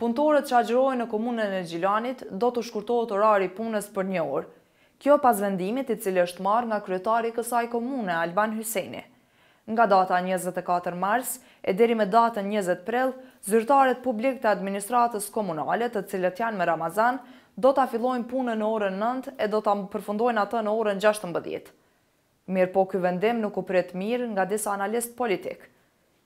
punëtorët që agjerojnë në komunën e Gjilanit do të shkurtohet orari punës për një orë. Kjo pas vendimit i cilë është marë nga kryetari kësaj komune, Alban Hyseni. Nga data 24 mars e deri me data 20 prill, zyrtaret publik të administratës komunale të cilët janë me Ramazan, do të afilojnë punën në orën 9 e do të përfundojnë atë në orën 16. Mirë po këj vendim nuk u pret mirë nga disa analist politikë.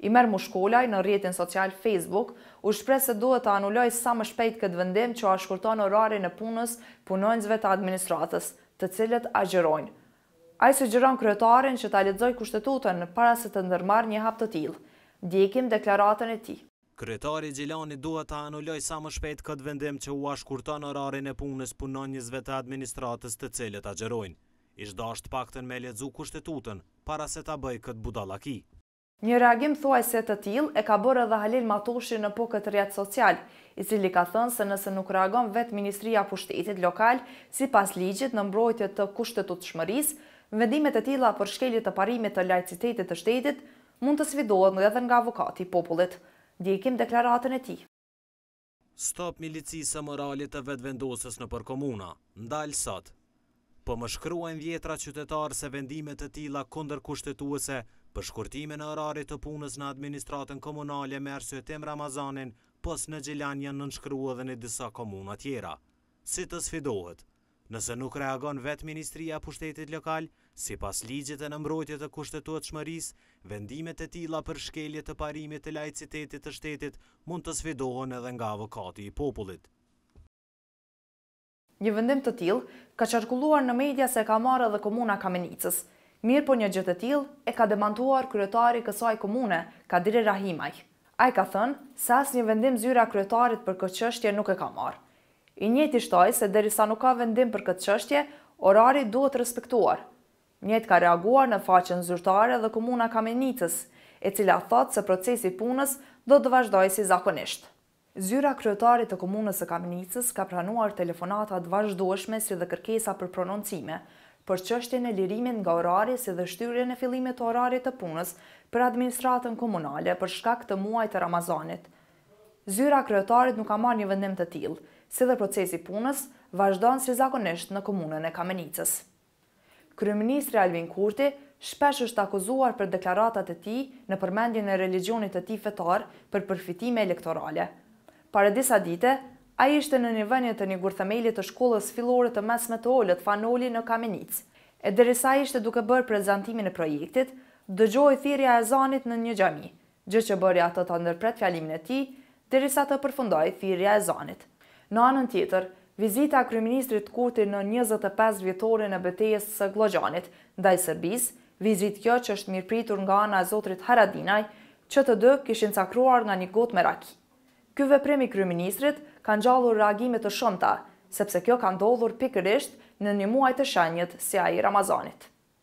Imer Mushkollaj në rjetin social Facebook u shpres se duhet të anulloj sa më shpejt këtë vendim që a shkurton orari në punës punojnëzve të administratës, të cilët agjerojnë. A i sugjeron kryetarin që ta lidzoj kushtetutën në para se të ndërmar një hap të tilë. Djekim deklaratën e ti. Kryetari Gjilani duhet të anulloj sa më shpejt këtë vendim që u a shkurton orari në punës punojnëzve të administratës të cilët agjerojnë. Ishtë dashtë pakten me ledzu kushtetutën para se ta bëj këtë budalaki. Një reagim thuaj se të tjil e ka bërë edhe Halil Matoshi në po këtë rjetë social, i cili ka thënë se nëse nuk reagon vetë Ministria Pushtetit Lokal, si pas ligjit në mbrojtje të kushtet të të shmëris, vendimet e tjila për shkelit të parimit të lajcitetit të shtetit, mund të svidohet në edhe nga avokati popullit. Djekim deklaratën e ti. Stop milicisa moralit të vetë vendosës në përkomuna, ndalë Po më shkruajnë vjetra qytetarë se vendimet e tila kunder kushtetuese Për shkurtimin e orarit të punës në administratën komunale me arsyetim Ramazanin, pos në Gjilan janë në nënshkrua dhe në disa komunat tjera. Si të sfidohet? Nëse nuk reagon vetë Ministria Pushtetit Lokal, si pas ligjit e nëmbrojtjet e kushtetuat shmëris, vendimet e tila për shkelje të parimit të lajcitetit të shtetit mund të sfidohen edhe nga avokati i popullit. Një vendim të tilë ka qarkulluar në media se ka marë edhe komuna Kamenicës – Mirë po një gjithë të tilë e ka demantuar kryetari kësaj komune, Kadir Rahimaj. A i ka thënë se asë një vendim zyra kryetarit për këtë qështje nuk e ka marë. I njëti shtoj se derisa nuk ka vendim për këtë qështje, orari duhet respektuar. Njët ka reaguar në faqen zyrtare dhe komuna Kamenicës, e cila thotë se procesi punës do të vazhdoj si zakonisht. Zyra kryetarit të komunës e Kamenicës ka pranuar telefonatat vazhdueshme si dhe kërkesa për prononcime, për qështjen e lirimin nga orari si dhe shtyrjen e filimit të orari të punës për administratën komunale për shkak të muaj të Ramazanit. Zyra kryetarit nuk ka marrë një vendim të tilë, si dhe procesi punës vazhdojnë si zakonisht në komunën e Kamenicës. Kryeministri Alvin Kurti shpesh është akuzuar për deklaratat e ti në përmendjën e religionit të ti fetar për përfitime elektorale. Pare disa dite, A ishte në një vënjë të një gurthamelje të shkollës filore të mesme të olët fanoli në Kamenic. E dërisa ishte duke bërë prezentimin e projektit, dëgjojë thirja e zanit në një gjami, gjë që bërë atë të ndërpret fjalimin e ti, dërisa të përfundojë thirja e zanit. Në anën tjetër, vizita kryministrit kurti në 25 vjetore në betejes së Glogjanit, ndaj Sërbis, vizit kjo që është mirë pritur nga ana e zotrit Haradinaj, që të dë kishin cakruar nga një gotë me rakit. Ky veprim i kryeministrit ka ngjallur reagime të shumta, sepse kjo ka ndodhur pikërisht në një muaj të shenjtë si ai i Ramazanit.